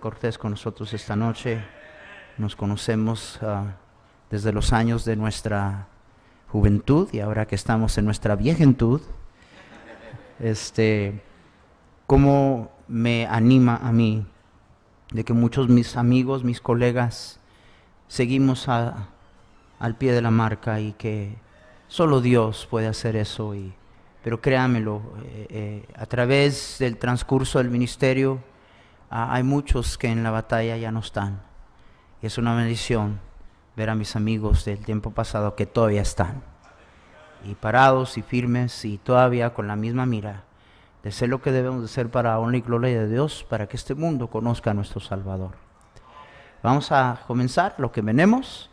Cortés con nosotros esta noche. Nos conocemos ah, desde los años de nuestra juventud y ahora que estamos en nuestra viejentud, este, cómo me anima a mí de que muchos mis amigos, mis colegas, seguimos al pie de la marca y que solo Dios puede hacer eso. Y, pero créamelo, eh, eh, a través del transcurso del ministerio, Ah, hay muchos que en la batalla ya no están. es una bendición ver a mis amigos del tiempo pasado que todavía están. Y parados y firmes y todavía con la misma mira de ser lo que debemos de ser para honra y gloria de Dios, para que este mundo conozca a nuestro Salvador. Vamos a comenzar lo que venemos.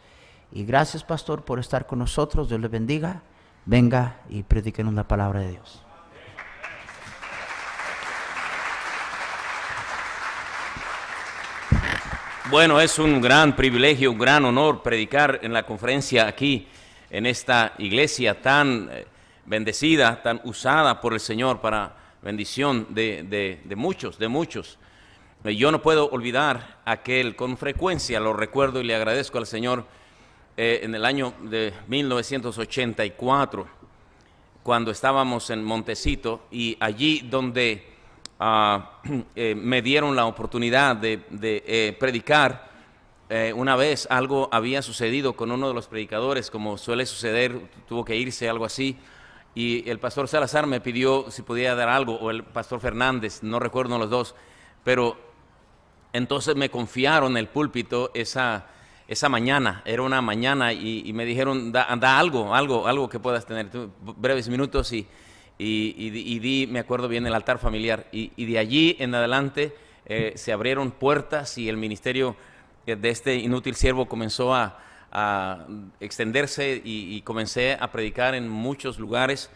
Y gracias, pastor, por estar con nosotros. Dios le bendiga. Venga y predíquenos la palabra de Dios. Bueno, es un gran privilegio, un gran honor predicar en la conferencia aquí, en esta iglesia tan eh, bendecida, tan usada por el Señor para bendición de, muchos, de muchos. Eh, yo no puedo olvidar aquel, con frecuencia lo recuerdo y le agradezco al Señor eh, en el año de 1984, cuando estábamos en Montecito y allí donde Ah, eh, me dieron la oportunidad de, eh, predicar. Eh, una vez algo había sucedido con uno de los predicadores, como suele suceder, tuvo que irse, algo así, y el pastor Salazar me pidió si podía dar algo, o el pastor Fernández, no recuerdo los dos, pero entonces me confiaron el púlpito esa, esa mañana, era una mañana, y, me dijeron, da, algo, algo, algo que puedas tener, breves minutos y y, di, me acuerdo bien, el altar familiar. Y, de allí en adelante eh, se abrieron puertas y el ministerio eh, de este inútil siervo comenzó a, extenderse y, comencé a predicar en muchos lugares.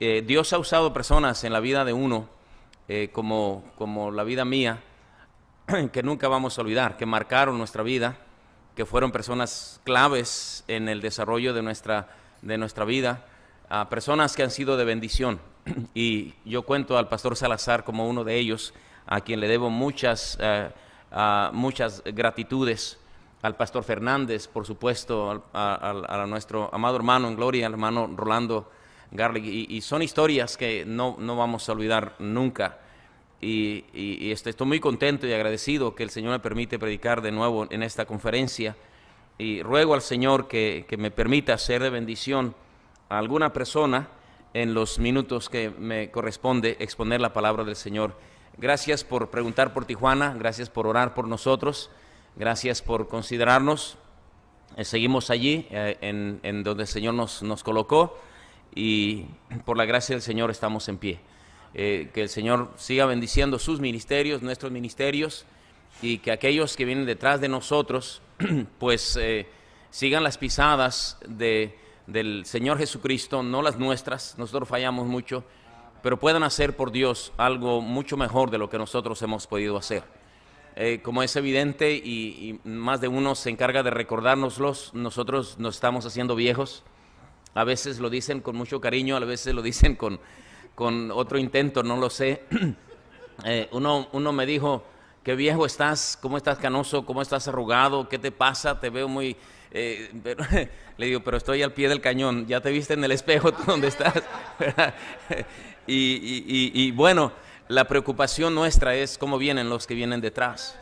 Eh, Dios ha usado personas en la vida de uno, como, como la vida mía, que nunca vamos a olvidar, que marcaron nuestra vida, que fueron personas claves en el desarrollo de nuestra, de nuestra vida a personas que han sido de bendición y yo cuento al pastor Salazar como uno de ellos, a quien le debo muchas, eh, muchas gratitudes, al pastor Fernández, por supuesto, a, nuestro amado hermano en gloria, al hermano Rolando Garlic, y, son historias que no, vamos a olvidar nunca. Y, este, estoy, muy contento y agradecido que el Señor me permite predicar de nuevo en esta conferencia. Y ruego al Señor que, que me permita ser de bendición a alguna persona en los minutos que me corresponde exponer la palabra del Señor. Gracias por preguntar por Tijuana, gracias por orar por nosotros, gracias por considerarnos. Eh, seguimos allí, eh, en, en, donde el Señor nos, nos, colocó, y por la gracia del Señor estamos en pie. Eh, que el Señor siga bendiciendo sus ministerios, nuestros ministerios, y que aquellos que vienen detrás de nosotros, pues sigan las pisadas de del Señor Jesucristo, no las nuestras, nosotros fallamos mucho, pero puedan hacer por Dios algo mucho mejor de lo que nosotros hemos podido hacer. Eh, como es evidente y, más de uno se encarga de recordárnoslos, nosotros nos estamos haciendo viejos. A veces lo dicen con mucho cariño, a veces lo dicen con, con otro intento, no lo sé. Eh, uno, uno me dijo, qué viejo estás, cómo estás canoso, cómo estás arrugado, qué te pasa, te veo muy eh, pero, le digo, pero estoy al pie del cañón, ya te viste en el espejo donde estás. Y, bueno, la preocupación nuestra es cómo vienen los que vienen detrás.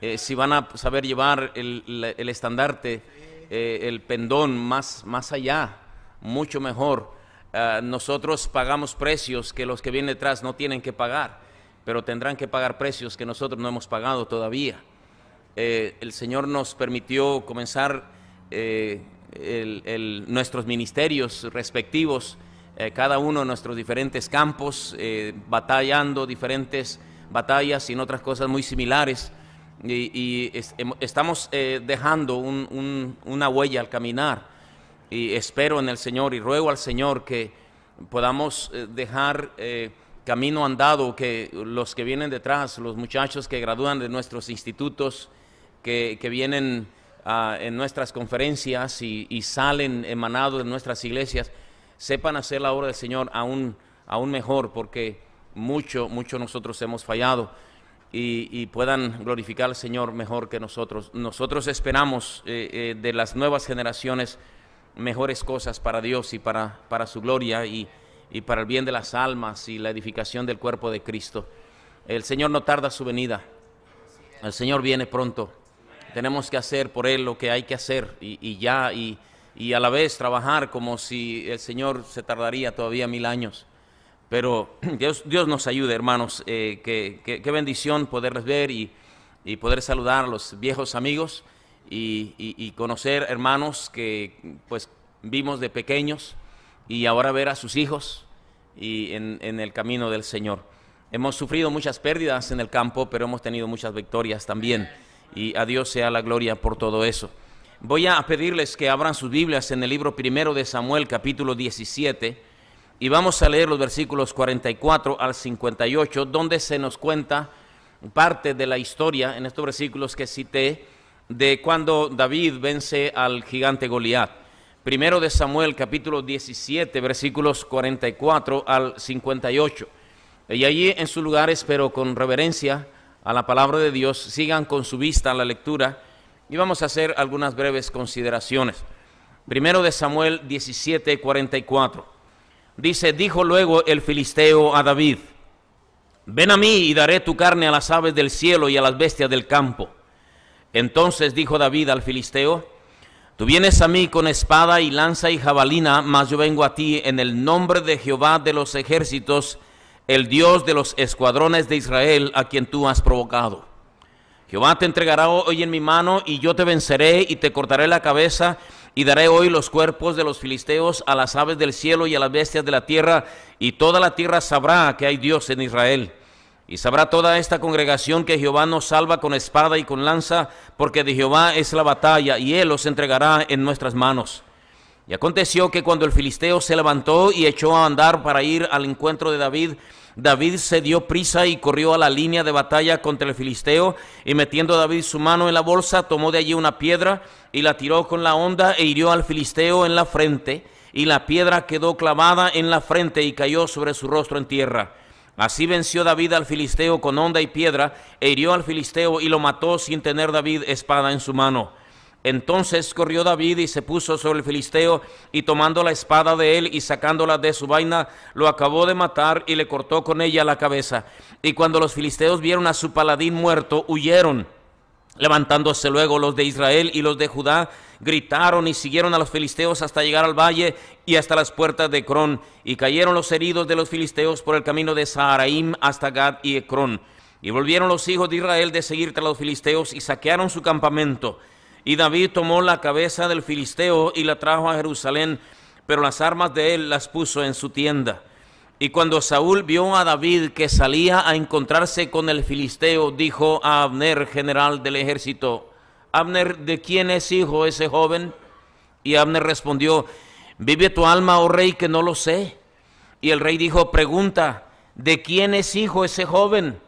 Eh, si van a saber llevar el, estandarte, eh, el pendón más, más allá, mucho mejor. Ah, nosotros pagamos precios que los que vienen detrás no tienen que pagar, pero tendrán que pagar precios que nosotros no hemos pagado todavía. el Señor nos permitió comenzar eh, nuestros ministerios respectivos, eh, cada uno de nuestros diferentes campos, eh, batallando diferentes batallas y en otras cosas muy similares. Y, em, estamos dejando una huella al caminar. Y espero en el Señor y ruego al Señor que podamos dejar camino andado, que los que vienen detrás, los muchachos que gradúan de nuestros institutos, que, que vienen Ah, en nuestras conferencias y, salen emanados de nuestras iglesias, sepan hacer la obra del Señor aún, mejor, porque mucho, mucho nosotros hemos fallado y, puedan glorificar al Señor mejor que nosotros. Nosotros esperamos eh, eh, de las nuevas generaciones mejores cosas para Dios y para, para su gloria y, y para el bien de las almas y la edificación del cuerpo de Cristo. El Señor no tarda su venida. El Señor viene pronto tenemos que hacer por Él lo que hay que hacer y, ya, y, a la vez trabajar como si el Señor se tardaría todavía mil años. Pero Dios, Dios nos ayude, hermanos, eh, qué bendición poderles ver y, poder saludar a los viejos amigos y, conocer hermanos que pues vimos de pequeños y ahora ver a sus hijos y en, en el camino del Señor. Hemos sufrido muchas pérdidas en el campo, pero hemos tenido muchas victorias también y a Dios sea la gloria por todo eso. Voy a pedirles que abran sus Biblias en el libro primero de Samuel, capítulo 17, y vamos a leer los versículos 44 al 58, donde se nos cuenta parte de la historia en estos versículos que cité de cuando David vence al gigante Goliat. Primero de Samuel, capítulo 17, versículos 44 al 58. Y allí en su lugar espero con reverencia, a la palabra de Dios, sigan con su vista la lectura y vamos a hacer algunas breves consideraciones. Primero de Samuel 17, 44. Dice, dijo luego el filisteo a David, ven a mí y daré tu carne a las aves del cielo y a las bestias del campo. Entonces dijo David al filisteo, Tú vienes a mí con espada y lanza y jabalina, mas yo vengo a ti en el nombre de Jehová de los ejércitos, el Dios de los escuadrones de Israel a quien tú has provocado. Jehová te entregará hoy en mi mano y yo te venceré y te cortaré la cabeza y daré hoy los cuerpos de los filisteos a las aves del cielo y a las bestias de la tierra y toda la tierra sabrá que hay Dios en Israel. Y sabrá toda esta congregación que Jehová nos salva con espada y con lanza, porque de Jehová es la batalla y Él los entregará en nuestras manos. Y aconteció que cuando el filisteo se levantó y echó a andar para ir al encuentro de David, David se dio prisa y corrió a la línea de batalla contra el filisteo, y metiendo David su mano en la bolsa, tomó de allí una piedra y la tiró con la onda e hirió al filisteo en la frente, y la piedra quedó clavada en la frente y cayó sobre su rostro en tierra. Así venció David al filisteo con onda y piedra, e hirió al filisteo y lo mató sin tener David espada en su mano. Entonces corrió David y se puso sobre el filisteo y tomando la espada de él y sacándola de su vaina, lo acabó de matar y le cortó con ella la cabeza. Y cuando los filisteos vieron a su paladín muerto, huyeron. Levantándose luego los de Israel y los de Judá, gritaron y siguieron a los filisteos hasta llegar al valle y hasta las puertas de Ecrón. Y cayeron los heridos de los filisteos por el camino de Saharaim hasta Gad y Ecrón. Y volvieron los hijos de Israel de seguir tras los filisteos y saquearon su campamento y David tomó la cabeza del filisteo y la trajo a Jerusalén, pero las armas de él las puso en su tienda. Y cuando Saúl vio a David que salía a encontrarse con el filisteo, dijo a Abner, general del ejército, Abner, ¿de quién es hijo ese joven? Y Abner respondió, vive tu alma, oh rey, que no lo sé. Y el rey dijo, pregunta, ¿de quién es hijo ese joven?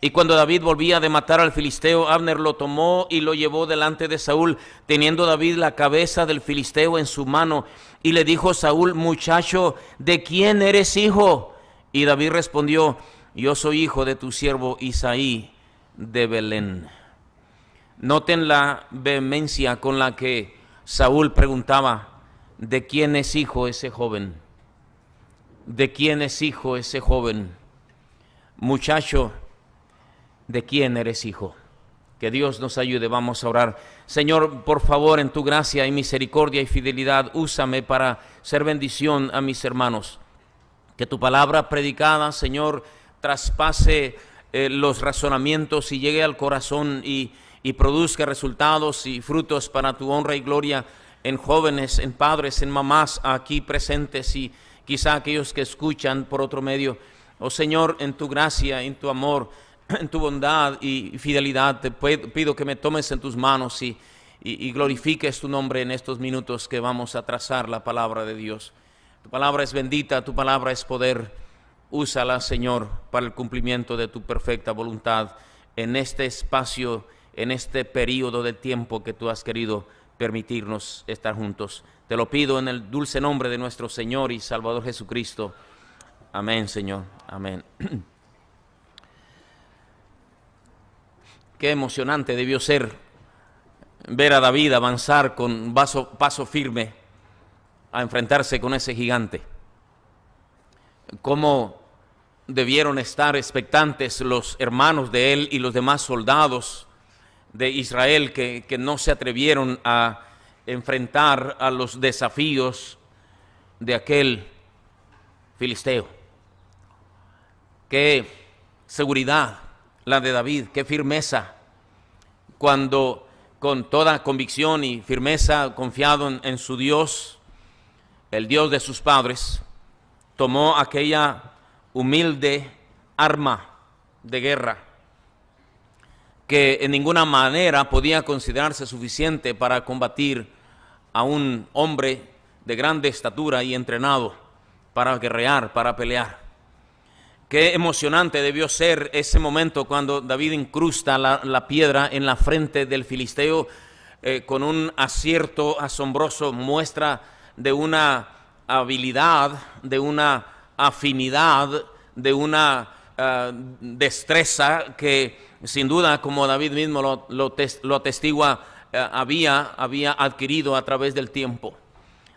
Y cuando David volvía de matar al filisteo, Abner lo tomó y lo llevó delante de Saúl, teniendo David la cabeza del filisteo en su mano. Y le dijo Saúl, muchacho, ¿de quién eres hijo? Y David respondió, yo soy hijo de tu siervo Isaí de Belén. Noten la vehemencia con la que Saúl preguntaba, ¿de quién es hijo ese joven? ¿De quién es hijo ese joven? Muchacho, de quién eres hijo. Que Dios nos ayude, vamos a orar. Señor, por favor, en tu gracia y misericordia y fidelidad, úsame para ser bendición a mis hermanos. Que tu palabra predicada, Señor, traspase eh, los razonamientos y llegue al corazón y, y produzca resultados y frutos para tu honra y gloria en jóvenes, en padres, en mamás aquí presentes y quizá aquellos que escuchan por otro medio. Oh Señor, en tu gracia, en tu amor en tu bondad y fidelidad, te pido que me tomes en tus manos y, glorifiques tu nombre en estos minutos que vamos a trazar la palabra de Dios. Tu palabra es bendita, tu palabra es poder. Úsala, Señor, para el cumplimiento de tu perfecta voluntad en este espacio, en este periodo de tiempo que tú has querido permitirnos estar juntos. Te lo pido en el dulce nombre de nuestro Señor y Salvador Jesucristo. Amén, Señor. Amén. Qué emocionante debió ser ver a David avanzar con paso firme a enfrentarse con ese gigante. Cómo debieron estar expectantes los hermanos de él y los demás soldados de Israel que, que no se atrevieron a enfrentar a los desafíos de aquel filisteo. Qué seguridad la de David, qué firmeza, cuando con toda convicción y firmeza, confiado en, en su Dios, el Dios de sus padres, tomó aquella humilde arma de guerra que en ninguna manera podía considerarse suficiente para combatir a un hombre de grande estatura y entrenado para guerrear, para pelear. Qué emocionante debió ser ese momento cuando David incrusta la, piedra en la frente del filisteo eh, con un acierto asombroso, muestra de una habilidad, de una afinidad, de una eh, destreza que sin duda, como David mismo lo, lo, atestigua, eh, había, había adquirido a través del tiempo.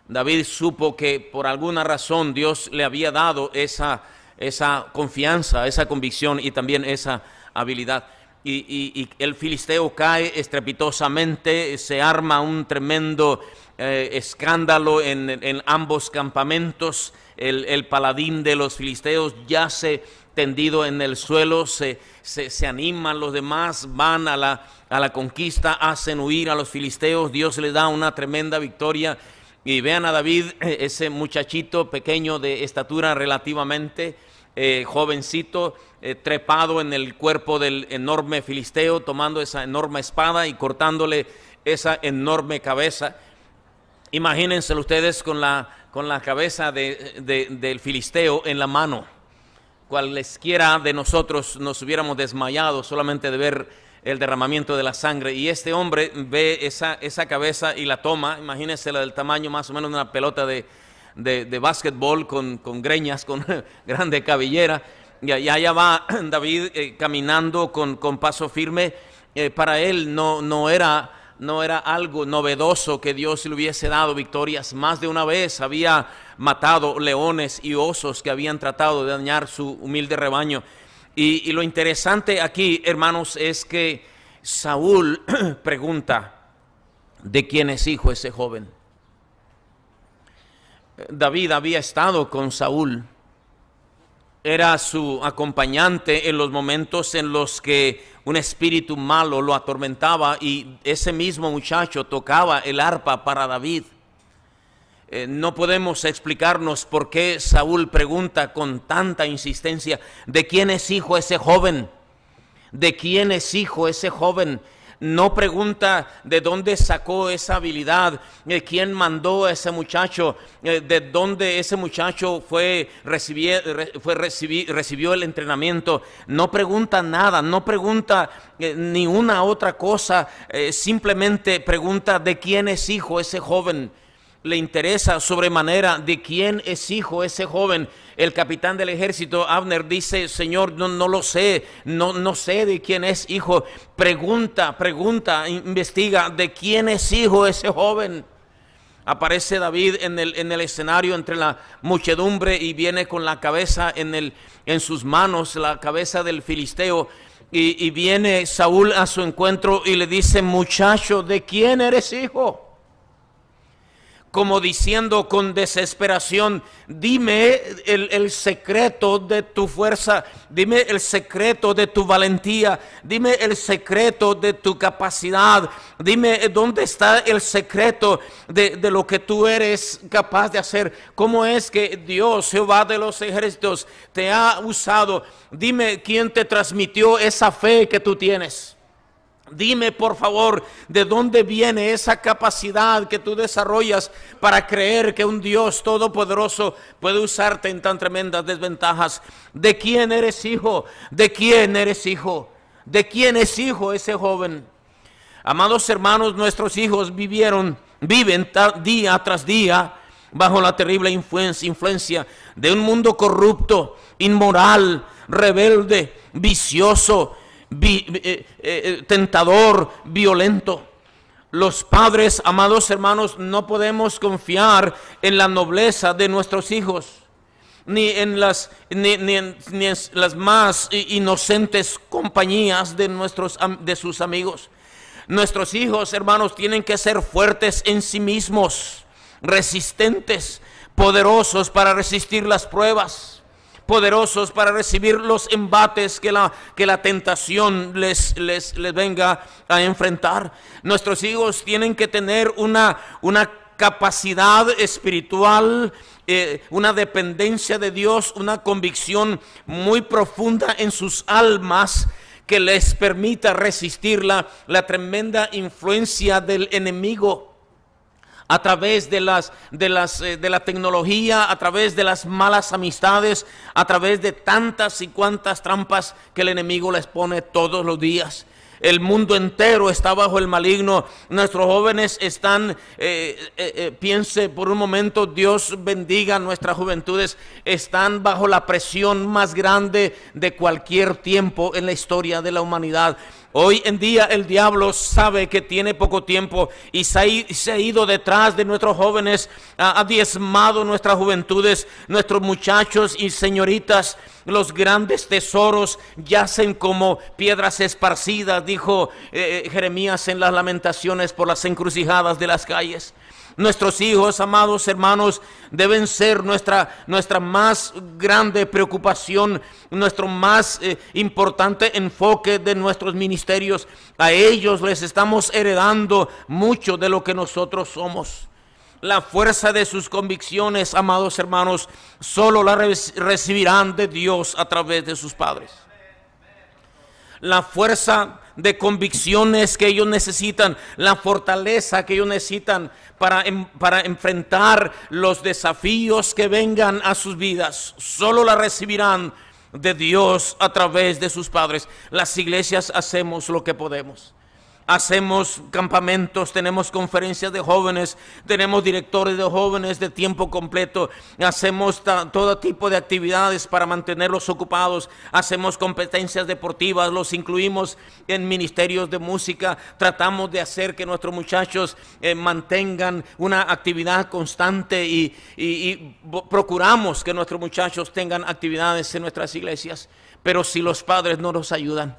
David supo que por alguna razón Dios le había dado esa esa confianza, esa convicción y también esa habilidad. Y, el filisteo cae estrepitosamente, se arma un tremendo eh, escándalo en, ambos campamentos, el, paladín de los filisteos yace tendido en el suelo, se, animan los demás, van a la, a la conquista, hacen huir a los filisteos, Dios les da una tremenda victoria. Y vean a David, eh, ese muchachito pequeño de estatura relativamente, eh, jovencito eh, trepado en el cuerpo del enorme filisteo, tomando esa enorme espada y cortándole esa enorme cabeza. Imagínense ustedes con la, con la cabeza del filisteo en la mano. Cualesquiera de nosotros nos hubiéramos desmayado solamente de ver el derramamiento de la sangre. Y este hombre ve esa, esa cabeza y la toma, imagínense la del tamaño más o menos de una pelota de, de, de básquetbol con, greñas, con grande cabellera. Y allá va David eh, caminando con, paso firme. Eh, para él no, no, era, no era algo novedoso que Dios le hubiese dado victorias. Más de una vez había matado leones y osos que habían tratado de dañar su humilde rebaño. y lo interesante aquí, hermanos, es que Saúl pregunta, ¿de quién es hijo ese joven? David había estado con Saúl. Era su acompañante en los momentos en los que un espíritu malo lo atormentaba y ese mismo muchacho tocaba el arpa para David. Eh, no podemos explicarnos por qué Saúl pregunta con tanta insistencia, ¿de quién es hijo ese joven? ¿De quién es hijo ese joven? no pregunta de dónde sacó esa habilidad, eh, quién mandó a ese muchacho, eh, de dónde ese muchacho fue, recibió el entrenamiento. No pregunta nada, no pregunta eh, ni una otra cosa, simplemente pregunta de quién es hijo ese joven le interesa sobremanera de quién es hijo ese joven. El capitán del ejército, Abner, dice, Señor, no, no lo sé, no, no sé de quién es hijo. Pregunta, pregunta, investiga de quién es hijo ese joven. Aparece David en el, en el escenario entre la muchedumbre y viene con la cabeza en, el, en sus manos, la cabeza del filisteo. Y, y viene Saúl a su encuentro y le dice, muchacho, ¿de quién eres hijo? como diciendo con desesperación, dime el, secreto de tu fuerza, dime el secreto de tu valentía, dime el secreto de tu capacidad, dime dónde está el secreto de, de lo que tú eres capaz de hacer, cómo es que Dios, Jehová de los ejércitos, te ha usado, dime quién te transmitió esa fe que tú tienes. Dime por favor de dónde viene esa capacidad que tú desarrollas para creer que un Dios todopoderoso puede usarte en tan tremendas desventajas. ¿De quién eres hijo? ¿De quién eres hijo? ¿De quién es hijo ese joven? Amados hermanos, nuestros hijos vivieron, viven día tras día bajo la terrible influencia, influencia de un mundo corrupto, inmoral, rebelde, vicioso, eh, eh, eh, tentador, violento. Los padres, amados hermanos, no podemos confiar en la nobleza de nuestros hijos, ni en las, ni las más inocentes compañías de, nuestros, de sus amigos. Nuestros hijos, hermanos, tienen que ser fuertes en sí mismos, resistentes, poderosos para resistir las pruebas poderosos para recibir los embates que la, que la tentación les, les, les venga a enfrentar. Nuestros hijos tienen que tener una, una capacidad espiritual, eh, una dependencia de Dios, una convicción muy profunda en sus almas que les permita resistir la tremenda influencia del enemigo a través de, las, de, las, eh, de la tecnología, a través de las malas amistades, a través de tantas y cuantas trampas que el enemigo les pone todos los días. El mundo entero está bajo el maligno. Nuestros jóvenes están, eh, eh, piense por un momento, Dios bendiga nuestras juventudes, están bajo la presión más grande de cualquier tiempo en la historia de la humanidad. Hoy en día el diablo sabe que tiene poco tiempo y se ha, ido detrás de nuestros jóvenes, ha diezmado nuestras juventudes, nuestros muchachos y señoritas. Los grandes tesoros yacen como piedras esparcidas, dijo eh, eh, Jeremías en las lamentaciones por las encrucijadas de las calles. Nuestros hijos, amados hermanos, deben ser nuestra, nuestra más grande preocupación, nuestro más eh, importante enfoque de nuestros ministerios. A ellos les estamos heredando mucho de lo que nosotros somos. La fuerza de sus convicciones, amados hermanos, solo la recibirán de Dios a través de sus padres. La fuerza de convicciones que ellos necesitan, la fortaleza que ellos necesitan para, em, para enfrentar los desafíos que vengan a sus vidas. Solo la recibirán de Dios a través de sus padres. Las iglesias hacemos lo que podemos hacemos campamentos, tenemos conferencias de jóvenes, tenemos directores de jóvenes de tiempo completo, hacemos todo tipo de actividades para mantenerlos ocupados, hacemos competencias deportivas, los incluimos en ministerios de música, tratamos de hacer que nuestros muchachos eh, mantengan una actividad constante y, y procuramos que nuestros muchachos tengan actividades en nuestras iglesias. Pero si los padres no nos ayudan,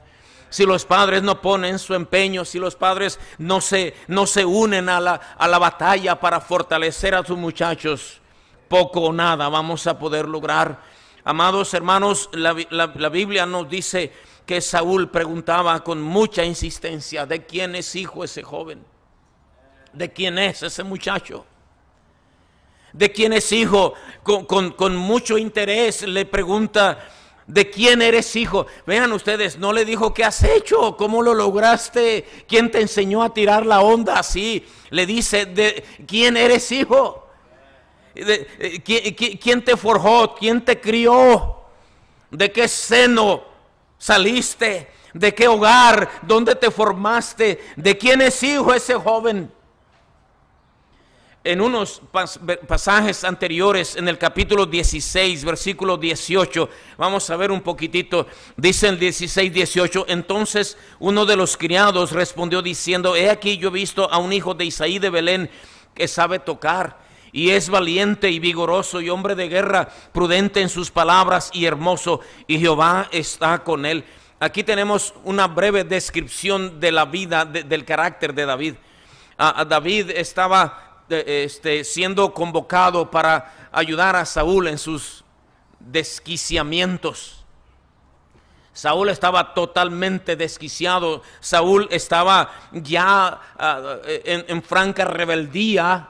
si los padres no ponen su empeño, si los padres no se, no se unen a la, batalla para fortalecer a sus muchachos, poco o nada vamos a poder lograr. Amados hermanos, la, Biblia nos dice que Saúl preguntaba con mucha insistencia, ¿de quién es hijo ese joven? ¿De quién es ese muchacho? ¿De quién es hijo? Con, con mucho interés le pregunta ¿De quién eres hijo? Vean ustedes, no le dijo, ¿qué has hecho? ¿Cómo lo lograste? ¿Quién te enseñó a tirar la onda así? Le dice, ¿de quién eres hijo? ¿De, eh, ¿quién, te forjó? ¿Quién te crió? ¿De qué seno saliste? ¿De qué hogar? ¿Dónde te formaste? ¿De quién es hijo ese joven? en unos pasajes anteriores, en el capítulo 16, versículo 18, vamos a ver un poquitito, dice el 16, 18, entonces uno de los criados respondió diciendo, he aquí yo he visto a un hijo de Isaí de Belén que sabe tocar y es valiente y vigoroso y hombre de guerra, prudente en sus palabras y hermoso, y Jehová está con él. Aquí tenemos una breve descripción de la vida, del carácter de David. David estaba este, siendo convocado para ayudar a Saúl en sus desquiciamientos. Saúl estaba totalmente desquiciado. Saúl estaba ya ah, en, franca rebeldía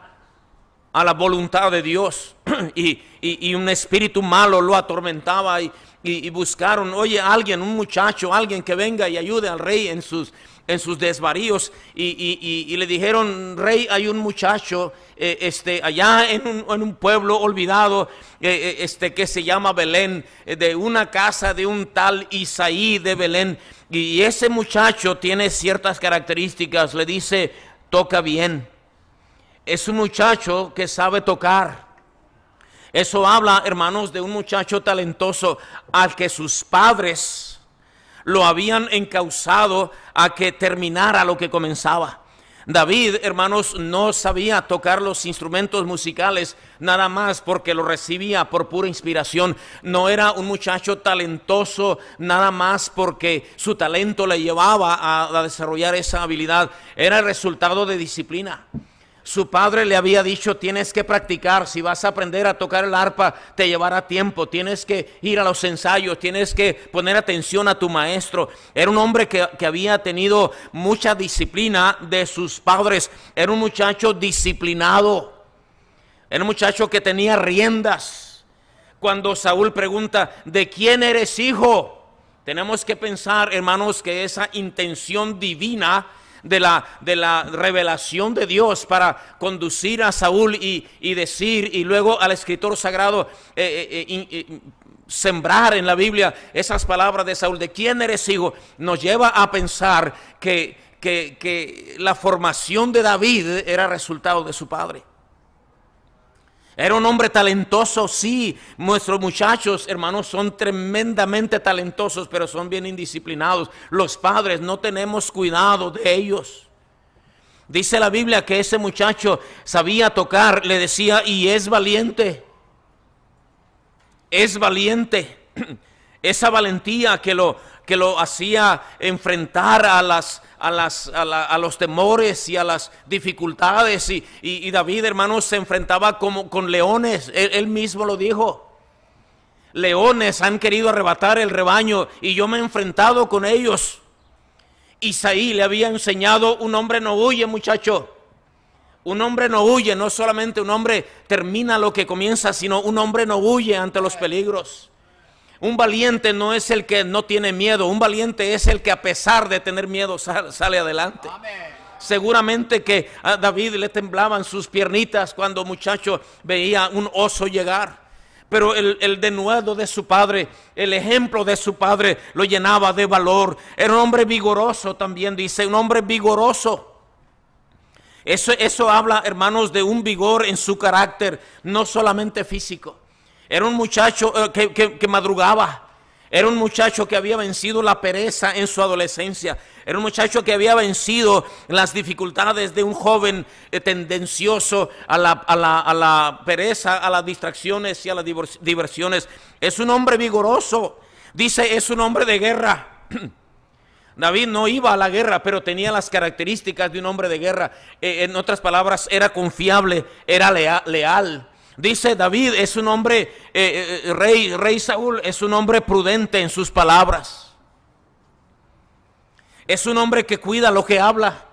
a la voluntad de Dios. y, y, un espíritu malo lo atormentaba. Y, y, buscaron, oye, alguien, un muchacho, alguien que venga y ayude al rey en sus, en sus desvaríos. Y, le dijeron, rey, hay un muchacho eh, este, allá en un, en un pueblo olvidado eh, eh, este, que se llama Belén, de una casa de un tal Isaí de Belén. Y ese muchacho tiene ciertas características, le dice, toca bien. Es un muchacho que sabe tocar eso habla, hermanos, de un muchacho talentoso al que sus padres lo habían encausado a que terminara lo que comenzaba. David, hermanos, no sabía tocar los instrumentos musicales nada más porque lo recibía por pura inspiración. No era un muchacho talentoso nada más porque su talento le llevaba a, a desarrollar esa habilidad. Era el resultado de disciplina. Su padre le había dicho, tienes que practicar, si vas a aprender a tocar el arpa, te llevará tiempo, tienes que ir a los ensayos, tienes que poner atención a tu maestro. Era un hombre que, había tenido mucha disciplina de sus padres, era un muchacho disciplinado, era un muchacho que tenía riendas. Cuando Saúl pregunta, ¿de quién eres hijo? Tenemos que pensar, hermanos, que esa intención divina de la, de la revelación de Dios para conducir a Saúl y, decir, y luego al escritor sagrado eh, eh, eh, sembrar en la Biblia esas palabras de Saúl, de quién eres hijo, nos lleva a pensar que, que la formación de David era resultado de su padre. Era un hombre talentoso, sí. Nuestros muchachos, hermanos, son tremendamente talentosos, pero son bien indisciplinados. Los padres no tenemos cuidado de ellos. Dice la Biblia que ese muchacho sabía tocar, le decía, y es valiente. Es valiente. Esa valentía que lo, que lo hacía enfrentar a, las, a, las, a, los temores y a las dificultades. Y, David, hermano se enfrentaba como, con leones. él mismo lo dijo. Leones han querido arrebatar el rebaño y yo me he enfrentado con ellos. Isaí le había enseñado, un hombre no huye muchacho. Un hombre no huye, no solamente un hombre termina lo que comienza, sino un hombre no huye ante los peligros. Un valiente no es el que no tiene miedo, un valiente es el que a pesar de tener miedo sale, adelante. Seguramente que a David le temblaban sus piernitas cuando muchacho veía un oso llegar. Pero el, denuedo de su padre, el ejemplo de su padre lo llenaba de valor. Era un hombre vigoroso también, dice, un hombre vigoroso. Eso, eso habla, hermanos, de un vigor en su carácter, no solamente físico. Era un muchacho eh, que, madrugaba. Era un muchacho que había vencido la pereza en su adolescencia. Era un muchacho que había vencido las dificultades de un joven eh, tendencioso a la, pereza, a las distracciones y a las diversiones. Es un hombre vigoroso. Dice, es un hombre de guerra. David no iba a la guerra, pero tenía las características de un hombre de guerra. Eh, en otras palabras, era confiable, era leal. Dice David, es un hombre, eh, eh, eh, rey, rey Saúl, es un hombre prudente en sus palabras. Es un hombre que cuida lo que habla.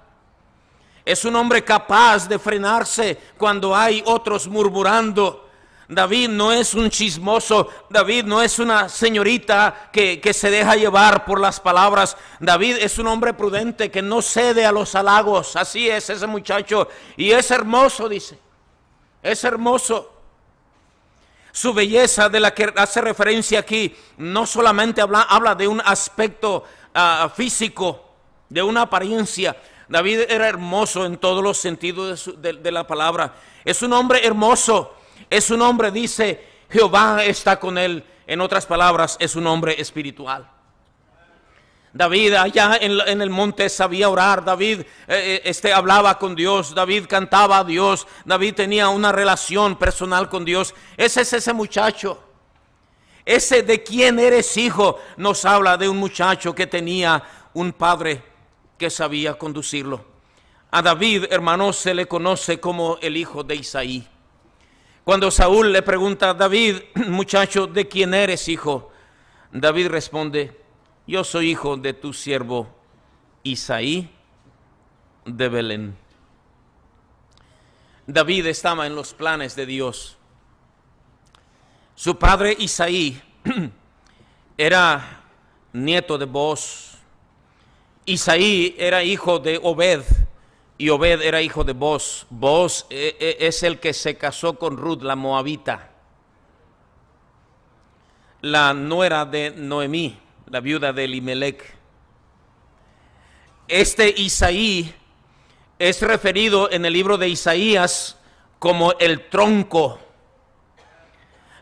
Es un hombre capaz de frenarse cuando hay otros murmurando. David no es un chismoso, David no es una señorita que, se deja llevar por las palabras, David es un hombre prudente que no cede a los halagos, así es ese muchacho y es hermoso, dice. Es hermoso. Su belleza de la que hace referencia aquí no solamente habla, habla de un aspecto ah, físico, de una apariencia. David era hermoso en todos los sentidos de la palabra. Es un hombre hermoso. Es un hombre, dice, Jehová está con él. En otras palabras, es un hombre espiritual. David allá en, el monte sabía orar, David eh, eh, este, hablaba con Dios, David cantaba a Dios, David tenía una relación personal con Dios. Ese es ese muchacho. Ese de quién eres hijo nos habla de un muchacho que tenía un padre que sabía conducirlo. A David, hermano se le conoce como el hijo de Isaí. Cuando Saúl le pregunta a David, muchacho, ¿de quién eres hijo? David responde, yo soy hijo de tu siervo Isaí de Belén. David estaba en los planes de Dios. Su padre Isaí era nieto de Boz. Isaí era hijo de Obed y Obed era hijo de Boz. Boz eh, eh, es el que se casó con Ruth la Moabita, la nuera de Noemí la viuda de Elimelech. Este Isaí es referido en el libro de Isaías como el tronco,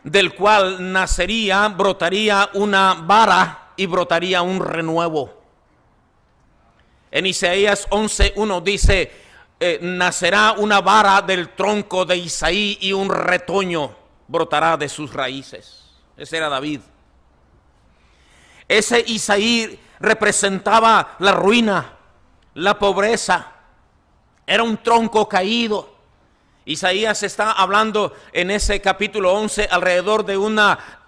del cual nacería, brotaría una vara y brotaría un renuevo. En Isaías 11.1 dice, eh, nacerá una vara del tronco de Isaí y un retoño brotará de sus raíces. Ese era David. Ese Isaí representaba la ruina, la pobreza. Era un tronco caído. Isaías está hablando en ese capítulo 11 alrededor de,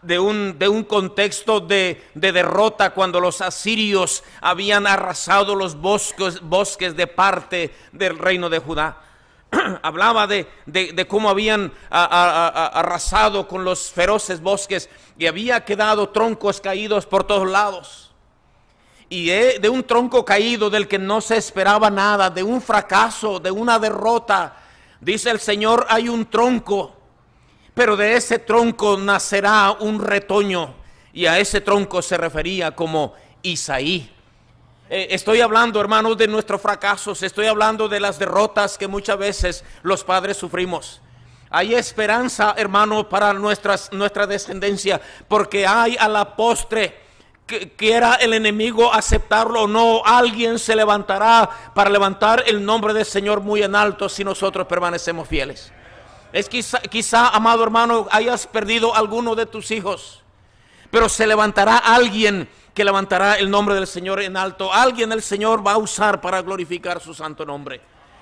de, un, contexto de, derrota cuando los asirios habían arrasado los bosques, bosques de parte del reino de Judá. hablaba de, cómo habían arrasado con los feroces bosques y había quedado troncos caídos por todos lados. Y eh, de un tronco caído del que no se esperaba nada, de un fracaso, de una derrota, dice el Señor, hay un tronco, pero de ese tronco nacerá un retoño. Y a ese tronco se refería como Isaí. Eh, estoy hablando, hermanos, de nuestros fracasos, estoy hablando de las derrotas que muchas veces los padres sufrimos. Hay esperanza, hermano, para nuestras, nuestra descendencia, porque hay a la postre, que quiera el enemigo aceptarlo o no, alguien se levantará para levantar el nombre del Señor muy en alto si nosotros permanecemos fieles. Es quizá, quizá, amado hermano, hayas perdido alguno de tus hijos, pero se levantará alguien que levantará el nombre del Señor en alto. Alguien el Señor va a usar para glorificar su santo nombre.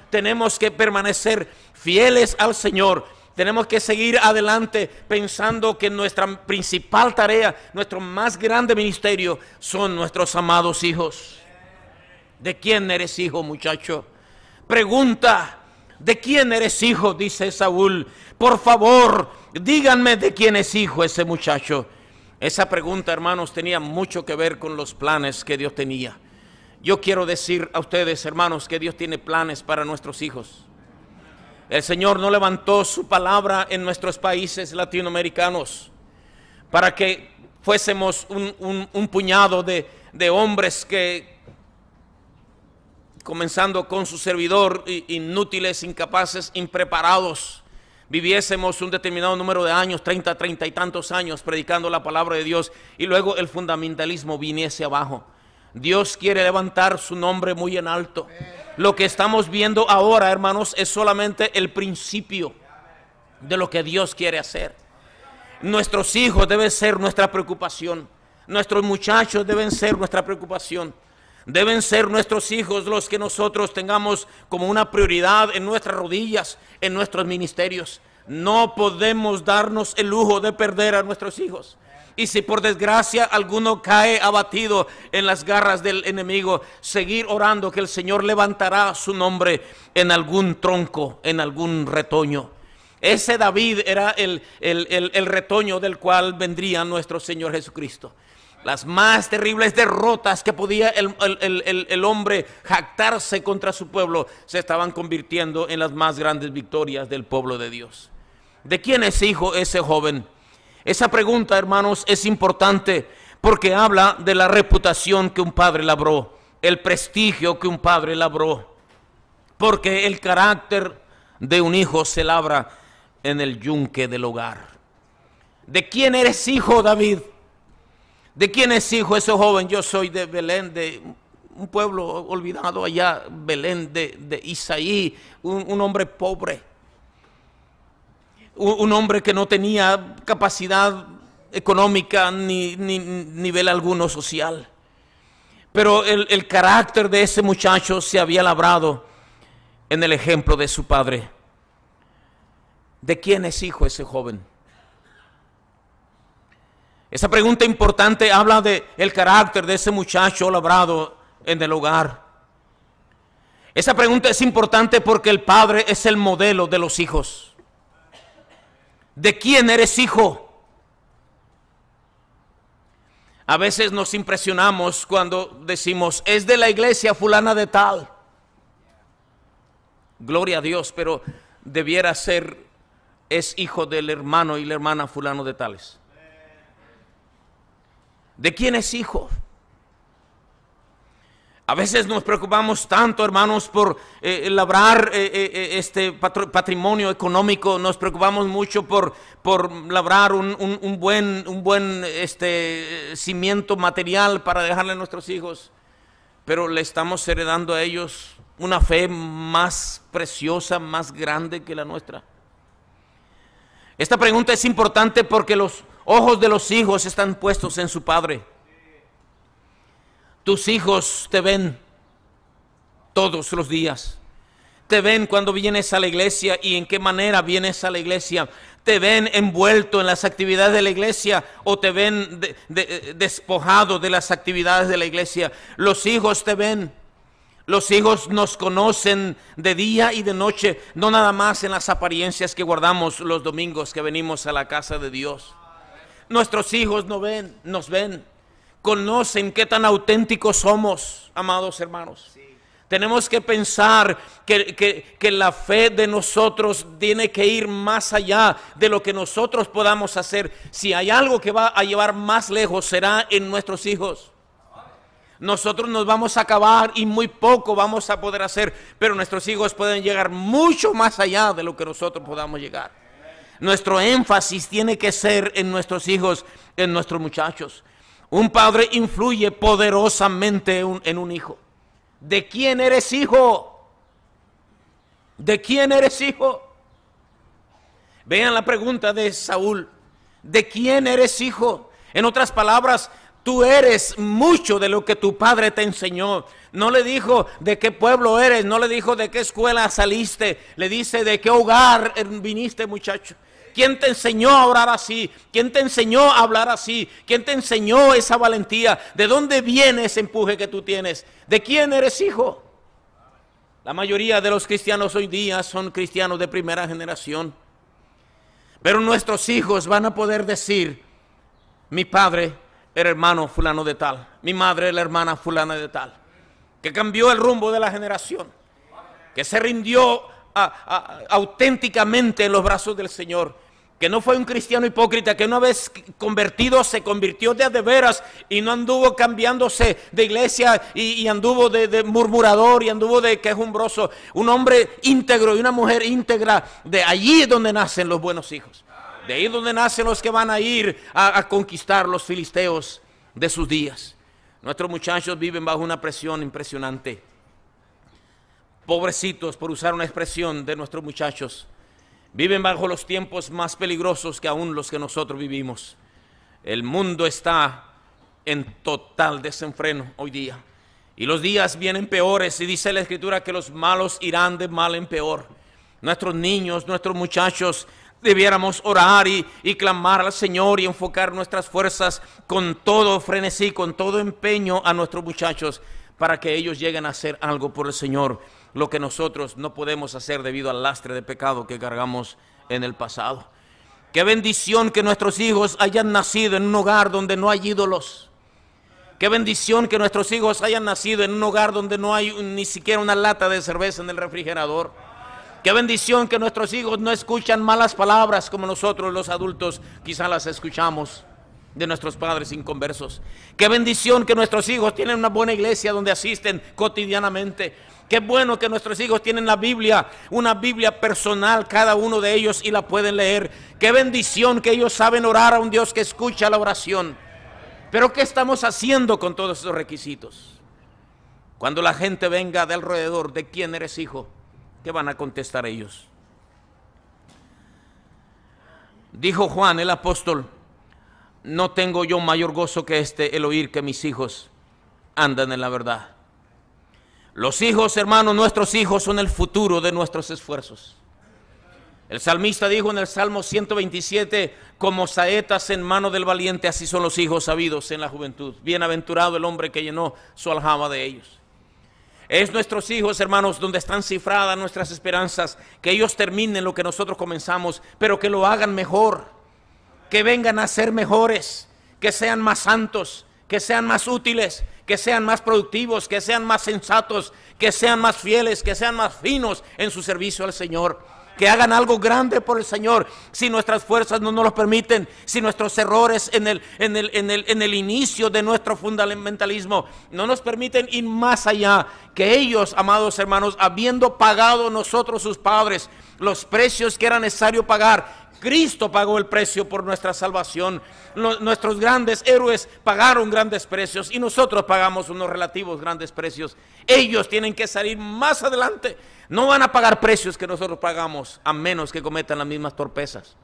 Tenemos que permanecer fieles al Señor. Tenemos que seguir adelante pensando que nuestra principal tarea, nuestro más grande ministerio son nuestros amados hijos. ¿De quién eres hijo, muchacho? Pregunta, ¿de quién eres hijo? Dice Saúl. Por favor, díganme de quién es hijo ese muchacho. Esa pregunta, hermanos, tenía mucho que ver con los planes que Dios tenía. Yo quiero decir a ustedes, hermanos, que Dios tiene planes para nuestros hijos. El Señor no levantó su palabra en nuestros países latinoamericanos para que fuésemos un, puñado de, de, hombres que, comenzando con su servidor, inútiles, incapaces, impreparados, viviésemos un determinado número de años, 30, 30 y tantos años predicando la palabra de Dios y luego el fundamentalismo viniese abajo. Dios quiere levantar su nombre muy en alto. Lo que estamos viendo ahora, hermanos, es solamente el principio de lo que Dios quiere hacer. Nuestros hijos deben ser nuestra preocupación. Nuestros muchachos deben ser nuestra preocupación. Deben ser nuestros hijos los que nosotros tengamos como una prioridad en nuestras rodillas, en nuestros ministerios. No podemos darnos el lujo de perder a nuestros hijos. Y si por desgracia alguno cae abatido en las garras del enemigo, seguir orando que el Señor levantará su nombre en algún tronco, en algún retoño. Ese David era el, retoño del cual vendría nuestro Señor Jesucristo las más terribles derrotas que podía el, hombre jactarse contra su pueblo, se estaban convirtiendo en las más grandes victorias del pueblo de Dios. ¿De quién es hijo ese joven? Esa pregunta, hermanos, es importante porque habla de la reputación que un padre labró, el prestigio que un padre labró, porque el carácter de un hijo se labra en el yunque del hogar. ¿De quién eres hijo, David? ¿De quién es hijo ese joven? Yo soy de Belén, de un pueblo olvidado allá, Belén, de, Isaí, un, hombre pobre, un, hombre que no tenía capacidad económica ni, nivel alguno social. Pero el carácter de ese muchacho se había labrado en el ejemplo de su padre. ¿De quién es hijo ese joven? Esa pregunta importante habla de el carácter de ese muchacho labrado en el hogar. Esa pregunta es importante porque el padre es el modelo de los hijos. ¿De quién eres hijo? A veces nos impresionamos cuando decimos, es de la iglesia fulana de tal. Gloria a Dios, pero debiera ser, es hijo del hermano y la hermana fulano de tales. ¿De quién es hijo? A veces nos preocupamos tanto, hermanos, por eh, eh, labrar eh, este patrimonio económico, nos preocupamos mucho por, por labrar un, un, buen, un buen este, cimiento material para dejarle a nuestros hijos, pero le estamos heredando a ellos una fe más preciosa, más grande que la nuestra. Esta pregunta es importante porque los ojos de los hijos están puestos en su Padre. Tus hijos te ven todos los días. Te ven cuando vienes a la iglesia y en qué manera vienes a la iglesia. Te ven envuelto en las actividades de la iglesia o te ven despojado de las actividades de la iglesia. Los hijos te ven. Los hijos nos conocen de día y de noche, no nada más en las apariencias que guardamos los domingos que venimos a la casa de Dios. Nuestros hijos nos ven, nos ven. Conocen qué tan auténticos somos, amados hermanos. Tenemos que pensar que, la fe de nosotros tiene que ir más allá de lo que nosotros podamos hacer. Si hay algo que va a llevar más lejos, será en nuestros hijos. Nosotros nos vamos a acabar y muy poco vamos a poder hacer, pero nuestros hijos pueden llegar mucho más allá de lo que nosotros podamos llegar. Nuestro énfasis tiene que ser en nuestros hijos, en nuestros muchachos. Un padre influye poderosamente en un hijo. ¿De quién eres hijo? ¿De quién eres hijo? Vean la pregunta de Saúl. ¿De quién eres hijo? En otras palabras, tú eres mucho de lo que tu padre te enseñó. No le dijo de qué pueblo eres, no le dijo de qué escuela saliste, le dice de qué hogar viniste muchacho. ¿Quién te enseñó a orar así? ¿Quién te enseñó a hablar así? ¿Quién te enseñó esa valentía? ¿De dónde viene ese empuje que tú tienes? ¿De quién eres hijo? La mayoría de los cristianos hoy día son cristianos de primera generación. Pero nuestros hijos van a poder decir, mi padre era hermano fulano de tal, mi madre era hermana fulana de tal, que cambió el rumbo de la generación, que se rindió auténticamente en los brazos del Señor que no fue un cristiano hipócrita, que una vez convertido se convirtió de a y no anduvo cambiándose de iglesia y, anduvo de, murmurador y anduvo de quejumbroso. Un hombre íntegro y una mujer íntegra, de allí es donde nacen los buenos hijos. De ahí es donde nacen los que van a ir a conquistar los filisteos de sus días. Nuestros muchachos viven bajo una presión impresionante. Pobrecitos, por usar una expresión de nuestros muchachos viven bajo los tiempos más peligrosos que aún los que nosotros vivimos. El mundo está en total desenfreno hoy día. Y los días vienen peores. Y dice la escritura que los malos irán de mal en peor. Nuestros niños, nuestros muchachos, debiéramos orar y, clamar al Señor y enfocar nuestras fuerzas con todo frenesí, con todo empeño a nuestros muchachos para que ellos lleguen a hacer algo por el Señor lo que nosotros no podemos hacer debido al lastre de pecado que cargamos en el pasado. Qué bendición que nuestros hijos hayan nacido en un hogar donde no hay ídolos. Qué bendición que nuestros hijos hayan nacido en un hogar donde no hay ni siquiera una lata de cerveza en el refrigerador. Qué bendición que nuestros hijos no escuchan malas palabras como nosotros los adultos quizás las escuchamos de nuestros padres inconversos. Qué bendición que nuestros hijos tienen una buena iglesia donde asisten cotidianamente. Qué bueno que nuestros hijos tienen la Biblia, una Biblia personal, cada uno de ellos, y la pueden leer. Qué bendición que ellos saben orar a un Dios que escucha la oración. Pero ¿qué estamos haciendo con todos esos requisitos? Cuando la gente venga de alrededor de quién eres hijo, ¿qué van a contestar ellos? Dijo Juan el apóstol, no tengo yo mayor gozo que este el oír que mis hijos andan en la verdad. Los hijos, hermanos, nuestros hijos son el futuro de nuestros esfuerzos. El salmista dijo en el Salmo 127, como saetas en mano del valiente, así son los hijos sabidos en la juventud. Bienaventurado el hombre que llenó su aljama de ellos. Es nuestros hijos, hermanos, donde están cifradas nuestras esperanzas, que ellos terminen lo que nosotros comenzamos, pero que lo hagan mejor, que vengan a ser mejores, que sean más santos, que sean más útiles, que sean más productivos, que sean más sensatos, que sean más fieles, que sean más finos en su servicio al Señor. Que hagan algo grande por el Señor si nuestras fuerzas no nos lo permiten, si nuestros errores en el, el, en el, inicio de nuestro fundamentalismo no nos permiten ir más allá. Que ellos, amados hermanos, habiendo pagado nosotros sus padres los precios que era necesario pagar, Cristo pagó el precio por nuestra salvación. Nuestros grandes héroes pagaron grandes precios y nosotros pagamos unos relativos grandes precios. Ellos tienen que salir más adelante. No van a pagar precios que nosotros pagamos a menos que cometan las mismas torpezas.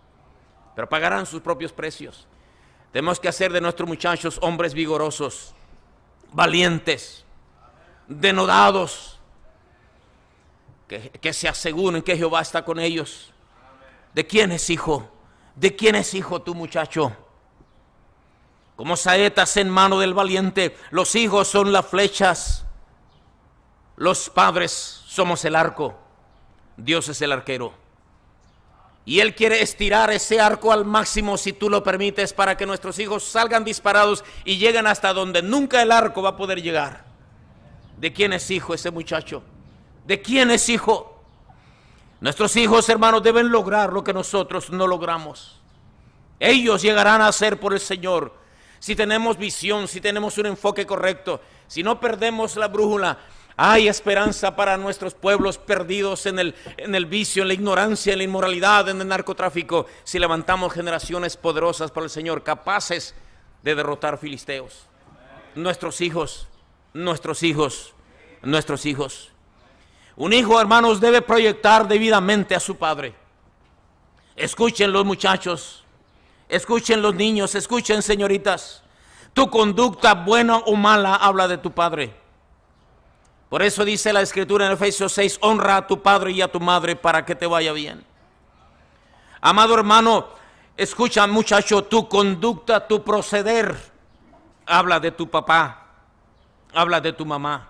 Pero pagarán sus propios precios. Tenemos que hacer de nuestros muchachos hombres vigorosos, valientes, denodados, que, se aseguren que Jehová está con ellos ¿De quién es hijo? ¿De quién es hijo tu muchacho? Como saetas en mano del valiente, los hijos son las flechas, los padres somos el arco, Dios es el arquero. Y Él quiere estirar ese arco al máximo, si tú lo permites, para que nuestros hijos salgan disparados y lleguen hasta donde nunca el arco va a poder llegar. ¿De quién es hijo ese muchacho? ¿De quién es hijo? Nuestros hijos, hermanos, deben lograr lo que nosotros no logramos. Ellos llegarán a ser por el Señor si tenemos visión, si tenemos un enfoque correcto, si no perdemos la brújula. Hay esperanza para nuestros pueblos perdidos en el, en el vicio, en la ignorancia, en la inmoralidad, en el narcotráfico, si levantamos generaciones poderosas para el Señor, capaces de derrotar filisteos. Nuestros hijos, nuestros hijos, nuestros hijos. Un hijo, hermanos, debe proyectar debidamente a su padre. Escuchen los muchachos, escuchen los niños, escuchen señoritas. Tu conducta buena o mala habla de tu padre. Por eso dice la escritura en Efesios 6, honra a tu padre y a tu madre para que te vaya bien. Amado hermano, escucha muchacho, tu conducta, tu proceder, habla de tu papá, habla de tu mamá.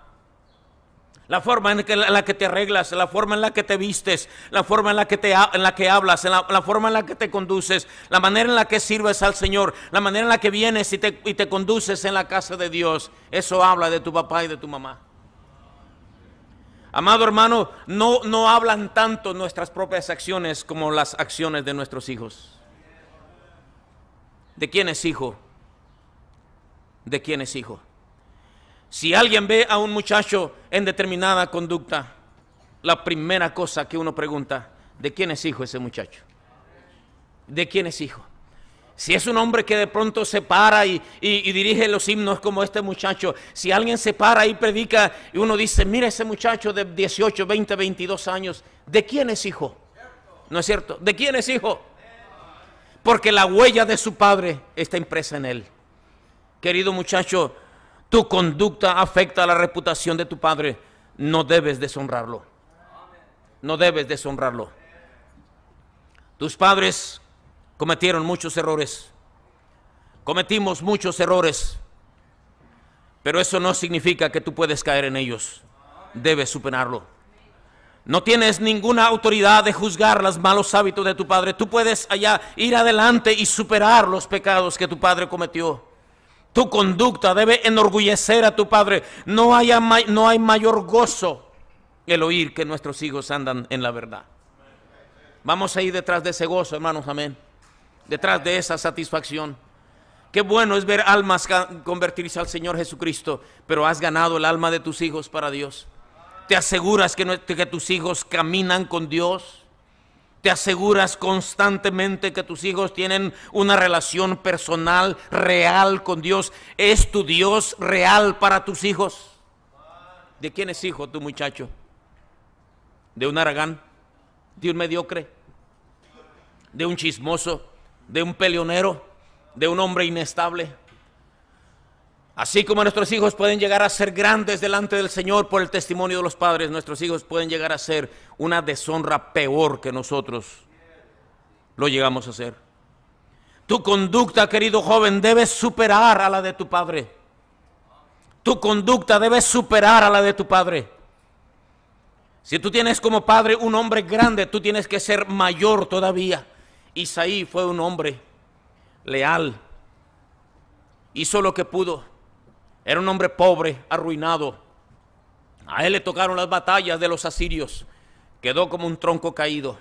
La forma en, la que te arreglas, la forma en la que te vistes, la forma en la que, te, en la que hablas, la, forma en la que te conduces, la manera en la que sirves al Señor, la manera en la que vienes y te, y te conduces en la casa de Dios. Eso habla de tu papá y de tu mamá. Amado hermano, no, no hablan tanto nuestras propias acciones como las acciones de nuestros hijos. ¿De quién es hijo? ¿De quién es hijo? Si alguien ve a un muchacho en determinada conducta, la primera cosa que uno pregunta, ¿de quién es hijo ese muchacho? ¿De quién es hijo? Si es un hombre que de pronto se para y, dirige los himnos como este muchacho, si alguien se para y predica y uno dice, mira ese muchacho de 18, 20, 22 años, ¿de quién es hijo? ¿No es cierto? ¿De quién es hijo? Porque la huella de su padre está impresa en él. Querido muchacho, tu conducta afecta a la reputación de tu padre, no debes deshonrarlo. No debes deshonrarlo. Tus padres cometieron muchos errores. Cometimos muchos errores. Pero eso no significa que tú puedes caer en ellos. Debes superarlo. No tienes ninguna autoridad de juzgar los malos hábitos de tu padre. Tú puedes allá ir adelante y superar los pecados que tu padre cometió. Tu conducta debe enorgullecer a tu Padre. No hay, mayor gozo el oír que nuestros hijos andan en la verdad. Vamos a ir detrás de ese gozo, hermanos, amén. Detrás de esa satisfacción. Qué bueno es ver almas convertirse al Señor Jesucristo, pero has ganado el alma de tus hijos para Dios. ¿Te aseguras que, que tus hijos caminan con Dios? te aseguras constantemente que tus hijos tienen una relación personal, real con Dios. ¿Es tu Dios real para tus hijos? ¿De quién es hijo tu muchacho? ¿De un aragán? ¿De un mediocre? ¿De un chismoso? ¿De un peleonero? ¿De un hombre inestable? Así como nuestros hijos pueden llegar a ser grandes delante del Señor por el testimonio de los padres, nuestros hijos pueden llegar a ser una deshonra peor que nosotros lo llegamos a ser. Tu conducta, querido joven, debe superar a la de tu padre. Tu conducta debe superar a la de tu padre. Si tú tienes como padre un hombre grande, tú tienes que ser mayor todavía. Isaí fue un hombre leal. Hizo lo que pudo era un hombre pobre, arruinado. A él le tocaron las batallas de los asirios. Quedó como un tronco caído,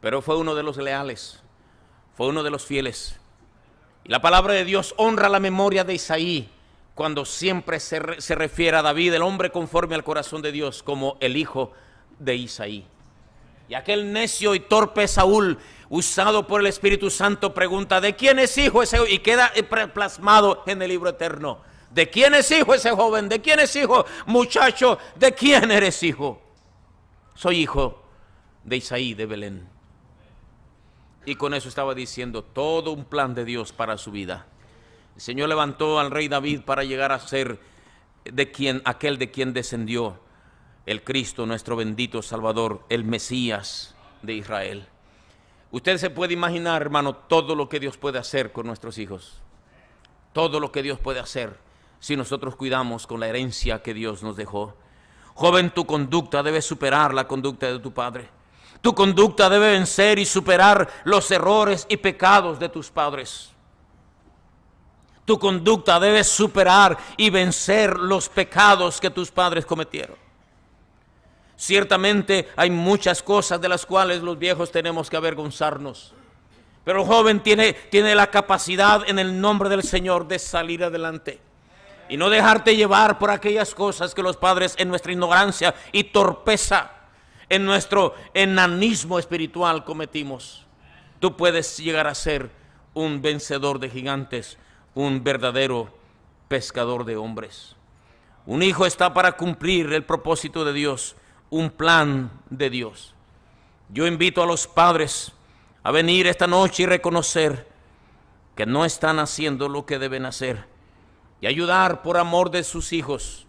pero fue uno de los leales, fue uno de los fieles. Y la palabra de Dios honra la memoria de Isaí cuando siempre se, se refiere a David, el hombre conforme al corazón de Dios, como el hijo de Isaí. Y aquel necio y torpe Saúl, usado por el Espíritu Santo, pregunta, ¿de quién es hijo ese? Y queda plasmado en el libro eterno. ¿De quién es hijo ese joven? ¿De quién es hijo? Muchacho, ¿de quién eres hijo? Soy hijo de Isaí de Belén. Y con eso estaba diciendo todo un plan de Dios para su vida. El Señor levantó al rey David para llegar a ser de quien aquel de quien descendió el Cristo, nuestro bendito Salvador, el Mesías de Israel. Usted se puede imaginar, hermano, todo lo que Dios puede hacer con nuestros hijos. Todo lo que Dios puede hacer si nosotros cuidamos con la herencia que Dios nos dejó. Joven, tu conducta debe superar la conducta de tu padre. Tu conducta debe vencer y superar los errores y pecados de tus padres. Tu conducta debe superar y vencer los pecados que tus padres cometieron. Ciertamente hay muchas cosas de las cuales los viejos tenemos que avergonzarnos. Pero el joven tiene, tiene la capacidad en el nombre del Señor de salir adelante y no dejarte llevar por aquellas cosas que los padres en nuestra ignorancia y torpeza, en nuestro enanismo espiritual cometimos. Tú puedes llegar a ser un vencedor de gigantes, un verdadero pescador de hombres. Un hijo está para cumplir el propósito de Dios, un plan de Dios. Yo invito a los padres a venir esta noche y reconocer que no están haciendo lo que deben hacer y ayudar por amor de sus hijos,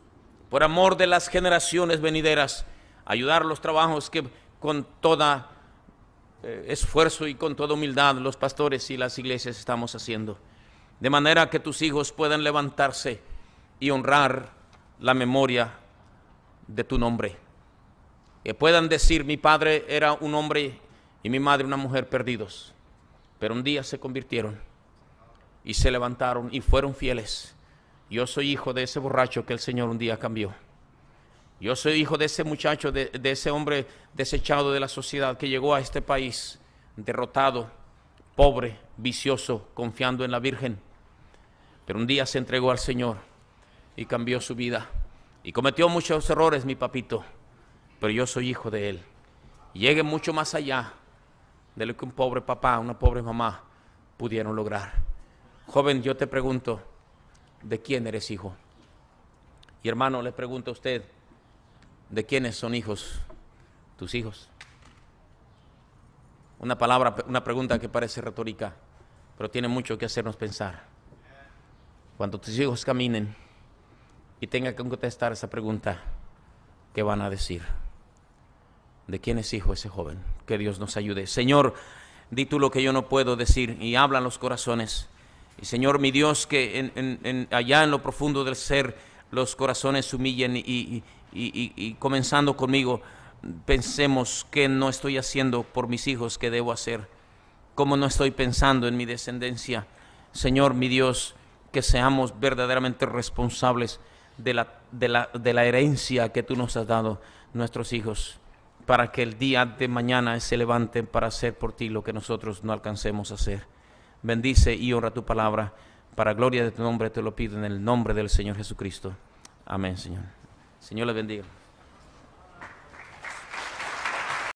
por amor de las generaciones venideras, ayudar los trabajos que con todo eh, esfuerzo y con toda humildad los pastores y las iglesias estamos haciendo, de manera que tus hijos puedan levantarse y honrar la memoria de tu nombre. Que puedan decir, mi padre era un hombre y mi madre una mujer perdidos, pero un día se convirtieron y se levantaron y fueron fieles yo soy hijo de ese borracho que el Señor un día cambió. Yo soy hijo de ese muchacho, de, ese hombre desechado de la sociedad que llegó a este país derrotado, pobre, vicioso, confiando en la Virgen. Pero un día se entregó al Señor y cambió su vida. Y cometió muchos errores, mi papito, pero yo soy hijo de Él. Llegué mucho más allá de lo que un pobre papá, una pobre mamá pudieron lograr. Joven, yo te pregunto, ¿de quién eres hijo? Y hermano, le pregunto a usted, ¿de quiénes son hijos tus hijos? Una palabra, una pregunta que parece retórica, pero tiene mucho que hacernos pensar. Cuando tus hijos caminen y tengan que contestar esa pregunta, ¿qué van a decir? ¿De quién es hijo ese joven? Que Dios nos ayude. Señor, di tú lo que yo no puedo decir y hablan los corazones y Señor mi Dios, que en, allá en lo profundo del ser los corazones se humillen y, y, y, comenzando conmigo, pensemos qué no estoy haciendo por mis hijos que debo hacer, cómo no estoy pensando en mi descendencia. Señor mi Dios, que seamos verdaderamente responsables de la, de la, de la herencia que tú nos has dado, nuestros hijos para que el día de mañana se levanten para hacer por ti lo que nosotros no alcancemos a hacer bendice y honra tu palabra. Para gloria de tu nombre te lo pido en el nombre del Señor Jesucristo. Amén, Señor. Señor le bendiga.